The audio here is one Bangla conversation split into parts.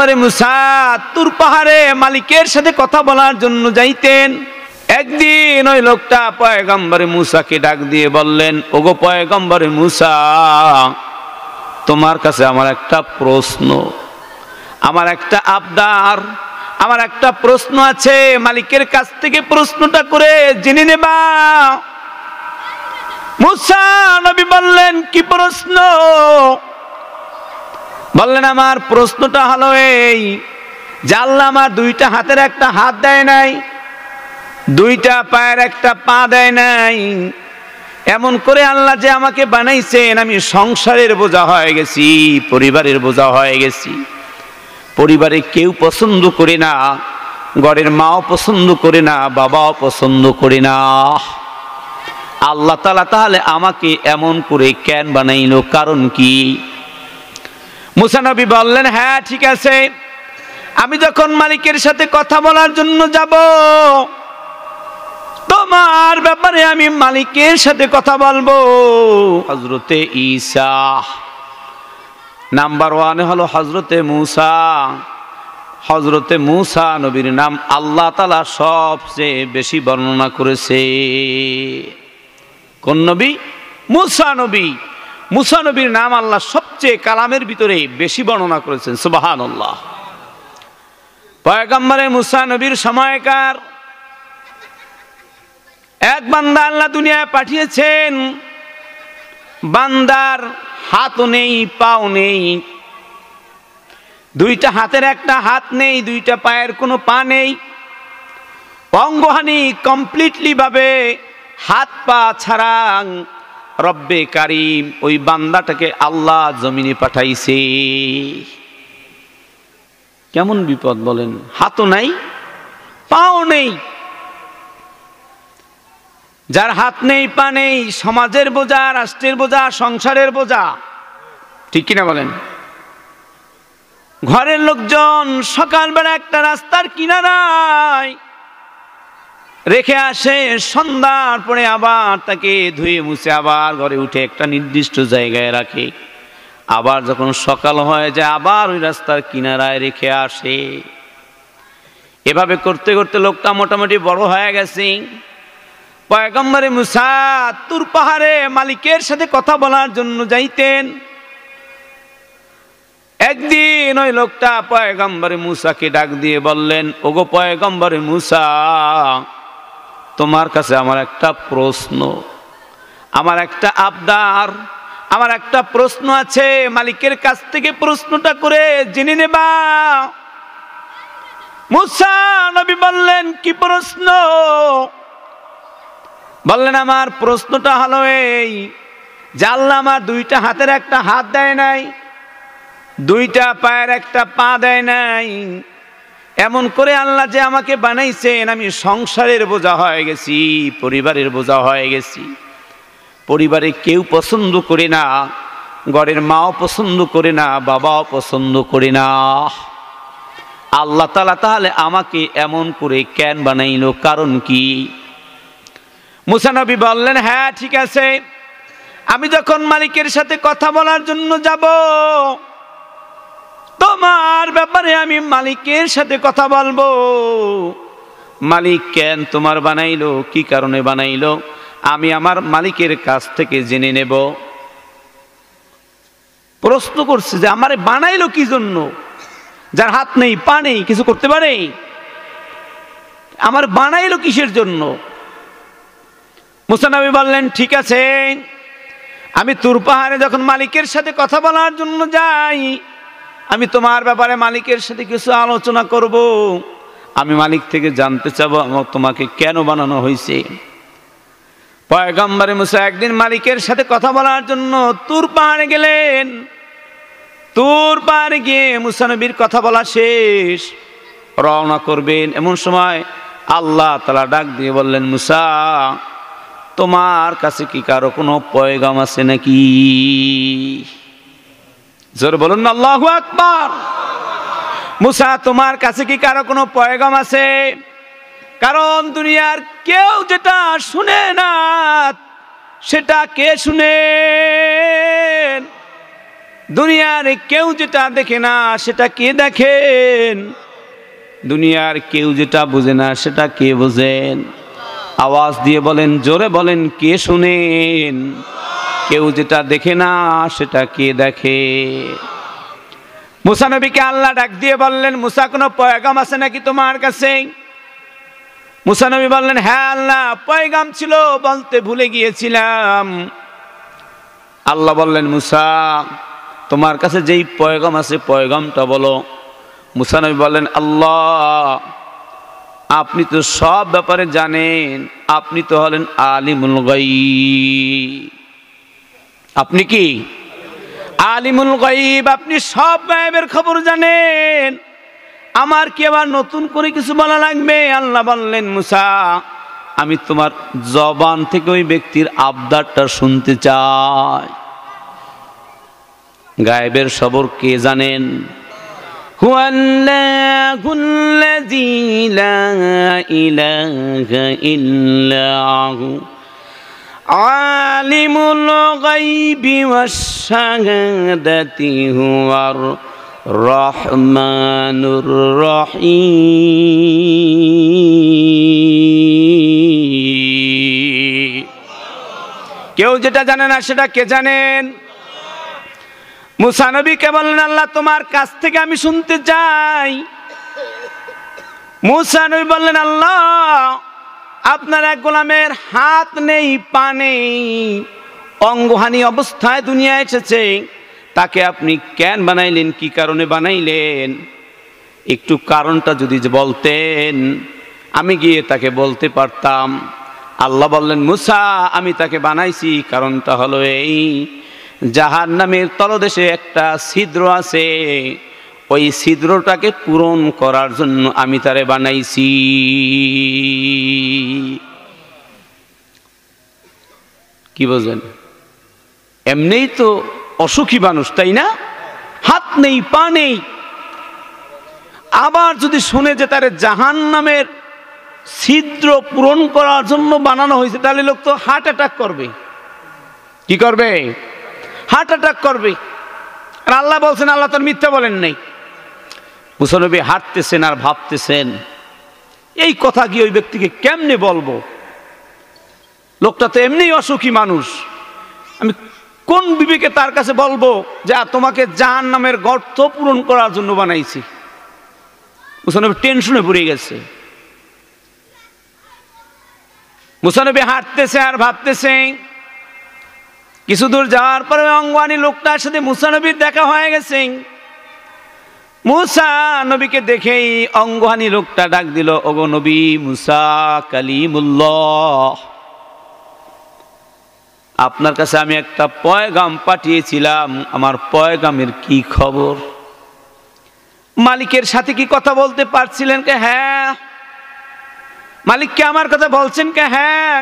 পয়গম্বরে মুসা তুর পাহাড়ে মালিকের সাথে কথা বলার জন্য যাইতেন একদিন ওই লোকটা পয়গম্বরে মুসাকে ডাক দিয়ে বললেন ওগো পয়গম্বরে মুসা তোমার কাছে আমার একটা প্রশ্ন আমার একটা আবদার আমার একটা প্রশ্ন আছে মালিকের কাছ থেকে প্রশ্নটা করে জেনে নেবা মুসা নবী বললেন কি প্রশ্ন বললেন আমার প্রশ্নটা হলো এই জানলা আমার দুইটা হাতের একটা হাত দেয় নাই দুইটা পায়ের একটা পা দেয় নাই এমন করে আল্লাহ যে আমাকে বানাইছেন আমি সংসারের বোঝা হয়ে গেছি পরিবারের বোঝা হয়ে গেছি পরিবারে কেউ পছন্দ করে না ঘরের মাও পছন্দ করে না বাবাও পছন্দ করে না আল্লাহ তালা তাহলে আমাকে এমন করে কেন বানাইল কারণ কি মুসানবী বললেন হ্যাঁ ঠিক আছে আমি যখন মালিকের সাথে কথা বলার জন্য যাব তোমার ব্যাপারে আমি মালিকের সাথে কথা বলবো হজরতে ঈসা নাম্বার ওয়ান হলো হজরতে মুসা হজরতে মুসা নবীর নাম আল্লাহ তালা সবচেয়ে বেশি বর্ণনা করেছে কোন নবী মুসা নবী মুসানবীর নাম আল্লাহ সবচেয়ে কালামের ভিতরে বেশি বর্ণনা করেছেন সুবাহান আল্লাহ পয়গম্বরে মুসানবীর সময়কার এক বান্দা আল্লাহ দুনিয়ায় পাঠিয়েছেন বান্দার হাতও নেই পাও নেই দুইটা হাতের একটা হাত নেই দুইটা পায়ের কোনো পা নেই অঙ্গহানি কমপ্লিটলি ভাবে হাত পা ছাড়া রব্বে কারিম ওই বান্দাটাকে আল্লাহ জমিনে পাঠাইছে কেমন বিপদ বলেন হাতও নাই পাও নেই যার হাত নেই পা নেই সমাজের বোঝা রাষ্ট্রের বোঝা সংসারের বোঝা ঠিক কিনা বলেন ঘরের লোকজন সকালবেলা একটা রাস্তার কিনারায় রেখে আসে সন্ধ্যার পরে আবার তাকে ধুয়ে মুছে আবার ঘরে উঠে একটা নির্দিষ্ট জায়গায় রাখে আবার যখন সকাল হয়ে যায় আবার ওই রাস্তার কিনারায় রেখে আসে এভাবে করতে করতে লোকটা মোটামুটি বড় হয়ে গেছে পয়গম্বরে মুসা তুর পাহাড়ে মালিকের সাথে কথা বলার জন্য যাইতেন একদিন ওই লোকটা পয়গম্বরে মুসাকে ডাক দিয়ে বললেন ওগো পয়গম্বরে মুসা তোমার কাছে আমার একটা প্রশ্ন আমার একটা আবদার আমার একটা প্রশ্ন আছে মালিকের কাছ থেকে প্রশ্নটা করে জেনে নেবা মুসা নবী বললেন কি প্রশ্ন বললেন আমার প্রশ্নটা হলো এই জানলা আমার দুইটা হাতের একটা হাত দেয় নাই দুইটা পায়ের একটা পা দেয় নাই এমন করে আল্লাহ যে আমাকে বানাইছেন আমি সংসারের বোঝা হয়ে গেছি পরিবারের বোঝা হয়ে গেছি পরিবারে কেউ পছন্দ করে না ঘরের মাও পছন্দ করে না বাবাও পছন্দ করে না আল্লাহ তালা তাহলে আমাকে এমন করে কেন বানাইল কারণ কি মুসানবি বললেন হ্যাঁ ঠিক আছে আমি যখন মালিকের সাথে কথা বলার জন্য যাব তোমার ব্যাপারে আমি মালিকের সাথে কথা বলবো মালিক কেন তোমার বানাইলো কি কারণে বানাইলো আমি আমার মালিকের কাছ থেকে জেনে নেব প্রশ্ন করছে যে আমারে বানাইলো কি জন্য যার হাত নেই পা নেই কিছু করতে পারে আমার বানাইলো কিসের জন্য মুসানবী বললেন ঠিক আছে আমি তুর পাহাড়ে যখন মালিকের সাথে কথা বলার জন্য যাই আমি তোমার ব্যাপারে মালিকের সাথে কিছু আলোচনা করব। আমি মালিক থেকে জানতে চাবো তোমাকে কেন বানানো হয়েছে পয়গম্বরে মুসা একদিন মালিকের সাথে কথা বলার জন্য তুর পাহাড়ে গেলেন তুর পাহাড়ে গিয়ে মুসানবীর কথা বলা শেষ রওনা করবেন এমন সময় আল্লাহ তালা ডাক দিয়ে বললেন মুসা তোমার কাছে কি কারো কোনো পয়গাম আছে নাকি জোর বলুন আল্লাহ আকবার মুসা তোমার কাছে কি কারো কোনো পয়গম আছে কারণ দুনিয়ার কেউ যেটা শুনে না সেটা কে শুনে দুনিয়ার কেউ যেটা দেখে না সেটা কে দেখেন দুনিয়ার কেউ যেটা বুঝে না সেটা কে বোঝেন আওয়াজ দিয়ে বলেন জোরে বলেন কে শুনেন কেউ যেটা দেখে না সেটা কে দেখে নবীকে আল্লাহ ডাক দিয়ে বললেন মুসা কোনো পয়গাম আছে নাকি তোমার কাছে মুসানবী বললেন হ্যাঁ আল্লাহ পয়গাম ছিল বলতে ভুলে গিয়েছিলাম আল্লাহ বললেন মুসা তোমার কাছে যেই পয়গাম আছে পয়গামটা বলো মুসানবী বললেন আল্লাহ আপনি তো সব ব্যাপারে জানেন আপনি তো হলেন আলিমুল গাইব আপনি কি আলিমুল গাইব আপনি সব গায়েবের খবর জানেন আমার কি আবার নতুন করে কিছু বলা লাগবে আল্লাহ বললেন মুসা আমি তোমার জবান থেকে ওই ব্যক্তির আবদারটা শুনতে চাই গায়েবের খবর কে জানেন ইল্লাহু আলিমুল গাইবি ওয়াস শাহাদাতি হুয়ার রহমানুর রহিম কেউ যেটা জানে না সেটা কে জানেন মুসানবীকে বললেন আল্লাহ তোমার কাছ থেকে আমি শুনতে চাই মুসানবী বললেন আল্লাহ আপনার এক গোলামের হাত নেই পা নেই অঙ্গহানি অবস্থায় দুনিয়া এসেছে তাকে আপনি কেন বানাইলেন কি কারণে বানাইলেন একটু কারণটা যদি বলতেন আমি গিয়ে তাকে বলতে পারতাম আল্লাহ বললেন মুসা আমি তাকে বানাইছি কারণটা হলো এই জাহান নামের তলদেশে একটা ছিদ্র আছে ওই ছিদ্রটাকে পূরণ করার জন্য আমি তারে বানাইছি কি বোঝেন এমনিই তো অসুখী মানুষ তাই না হাত নেই পা নেই আবার যদি শুনে যে তারে জাহান নামের ছিদ্র পূরণ করার জন্য বানানো হয়েছে তাহলে লোক তো হার্ট অ্যাটাক করবে কি করবে হার্ট অ্যাটাক করবে আর আল্লাহ বলছেন আল্লাহ তার মিথ্যা বলেন নেই মুসানবী হাঁটতেছেন আর ভাবতেছেন এই কথা কি ওই ব্যক্তিকে কেমনে বলবো লোকটা তো এমনিই অসুখী মানুষ আমি কোন বিবেকে তার কাছে বলবো যে তোমাকে জাহান নামের গর্ত পূরণ করার জন্য বানাইছি মুসানবী টেনশনে পড়ে গেছে মুসানবী হাঁটতেছে আর ভাবতেছে কিছু দূর যাওয়ার পরে অঙ্গওয়ানি লোকটার সাথে মুসানবীর দেখা হয়ে গেছে মুসা নবীকে দেখেই অঙ্গহানি লোকটা ডাক দিল ওগো নবী মুসা কালিমুল্লাহ আপনার কাছে আমি একটা পয়গাম পাঠিয়েছিলাম আমার পয়গামের কি খবর মালিকের সাথে কি কথা বলতে পারছিলেন কে হ্যাঁ মালিককে আমার কথা বলছেন কে হ্যাঁ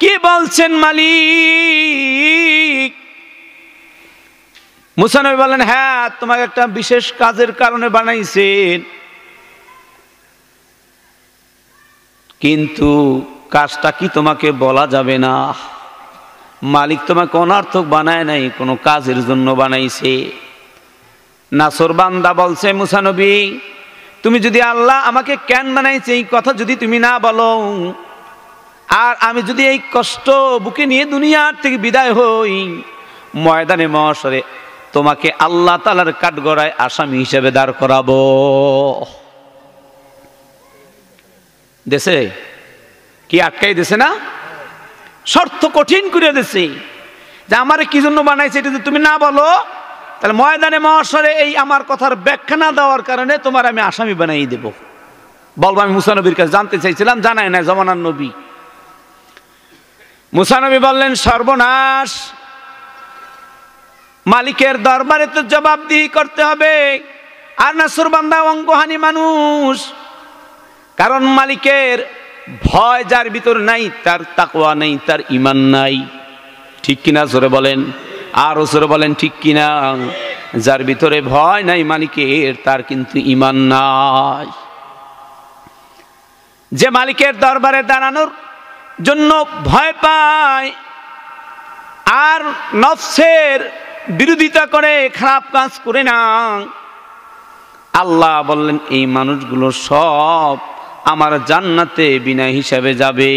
কি বলছেন মালিক মুসানবী বলেন হ্যাঁ তোমাকে একটা বিশেষ কাজের কারণে বানাইছেন কিন্তু কাজটা কি তোমাকে বলা যাবে না মালিক তোমাকে অনার্থক বানায় নাই কোনো কাজের জন্য বানাইছে নাসর বান্দা বলছে মুসানবী তুমি যদি আল্লাহ আমাকে কেন বানাইছে এই কথা যদি তুমি না বলো আর আমি যদি এই কষ্ট বুকে নিয়ে দুনিয়ার থেকে বিদায় হই ময়দানে মহাসরে তোমাকে আল্লাহ তালার কাঠগড়ায় আসামি হিসেবে দাঁড় করাব দেশে কি আটকাই দিছে না শর্ত কঠিন করে দিছি যে আমার কি জন্য বানাইছে এটা তুমি না বলো তাহলে ময়দানে মহাসরে এই আমার কথার ব্যাখ্যা না দেওয়ার কারণে তোমার আমি আসামি বানাই দেব বলবো আমি মুসানবীর কাছে জানতে চাইছিলাম জানায় না জমানার নবী মুসানবী বললেন সর্বনাশ মালিকের দরবারে তো জবাবদিহি করতে হবে আর না সুরবান্ধা অঙ্গহানি মানুষ কারণ মালিকের ভয় যার ভিতর নাই তার তাকওয়া নেই তার ইমান নাই ঠিক কিনা জোরে বলেন আর জোরে বলেন ঠিক কিনা যার ভিতরে ভয় নাই মালিকের তার কিন্তু ইমান নাই যে মালিকের দরবারে দাঁড়ানোর জন্য ভয় পায় আর নফসের বিরোধিতা করে খারাপ কাজ করে না আল্লাহ বললেন এই মানুষগুলো সব আমার জান্নাতে বিনা হিসাবে যাবে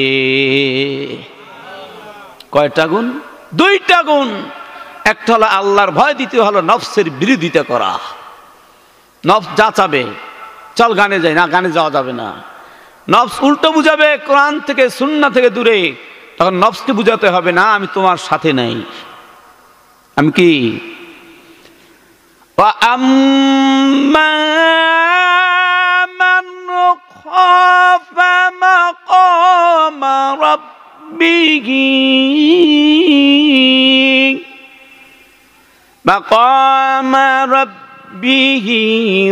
কয়টা গুণ দুইটা গুণ একটা হলো আল্লাহর ভয় দ্বিতীয় হলো নফসের বিরোধিতা করা নফস যাচাবে চল গানে যাই না গানে যাওয়া যাবে না নফস উল্টো বুঝাবে কোরআন থেকে সুন্না থেকে দূরে তখন নফসকে বুঝাতে হবে না আমি তোমার সাথে নাই امكي واما من خاف مقام ربه مقام ربه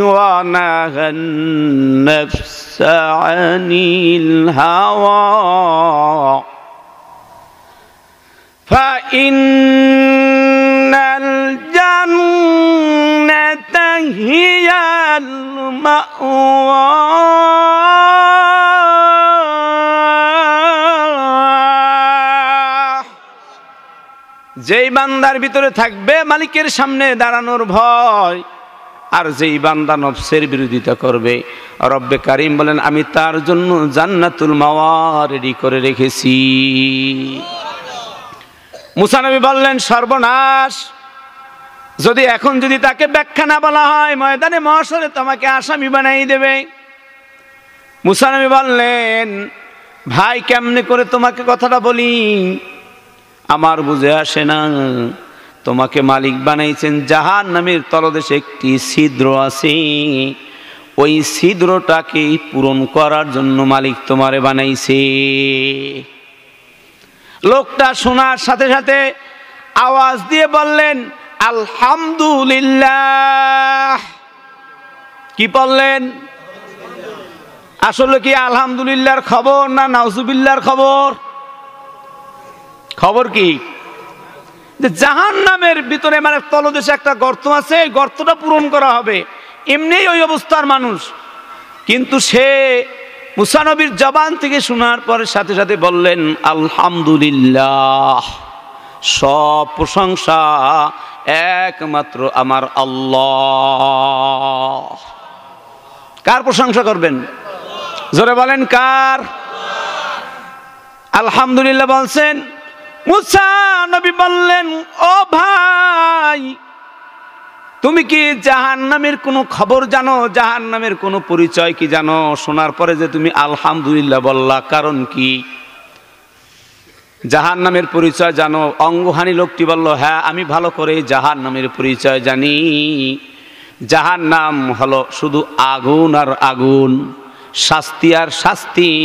ونهى النفس عن الهوى فإن যেই বান্দার ভিতরে থাকবে মালিকের সামনে দাঁড়ানোর ভয় আর যেই বান্দা নফসের বিরোধিতা করবে রব্বে কারিম বলেন আমি তার জন্য জান্নাতুল মাওয়া রেডি করে রেখেছি মুসানবী বললেন সর্বনাশ যদি এখন যদি তাকে ব্যাখ্যা না বলা হয় ময়দানে মহাসরে তোমাকে আসামি বানাই দেবে মুসানবী বললেন ভাই কেমনে করে তোমাকে কথাটা বলি আমার বুঝে আসে না তোমাকে মালিক বানাইছেন জাহান নামের তলদেশে একটি ছিদ্র আছে ওই ছিদ্রটাকে পূরণ করার জন্য মালিক তোমারে বানাইছে লোকটা শোনার সাথে সাথে আওয়াজ দিয়ে বললেন আলহামদুলিল্লাহ কি বললেন আসলে কি আলহামদুলিল্লাহর খবর না নাউজুবিল্লার খবর খবর কি যে জাহান নামের ভিতরে মানে তলদেশে একটা গর্ত আছে এই গর্তটা পূরণ করা হবে এমনিই ওই অবস্থার মানুষ কিন্তু সে মুসানবীর জবান থেকে শোনার পরে সাথে সাথে বললেন আলহামদুলিল্লাহ সব প্রশংসা একমাত্র আমার আল্লাহ কার প্রশংসা করবেন জোরে বলেন কার আলহামদুলিল্লাহ বলছেন মুসা নবী বললেন ও ভাই তুমি কি জাহান নামের কোনো খবর জানো জাহান নামের কোনো পরিচয় কি জানো শোনার পরে যে তুমি আলহামদুলিল্লাহ বললা কারণ কি জাহান নামের পরিচয় জানো অঙ্গহানি লোকটি বলল হ্যাঁ আমি ভালো করে জাহান নামের পরিচয় জানি জাহান নাম হলো শুধু আগুন আর আগুন শাস্তি আর শাস্তি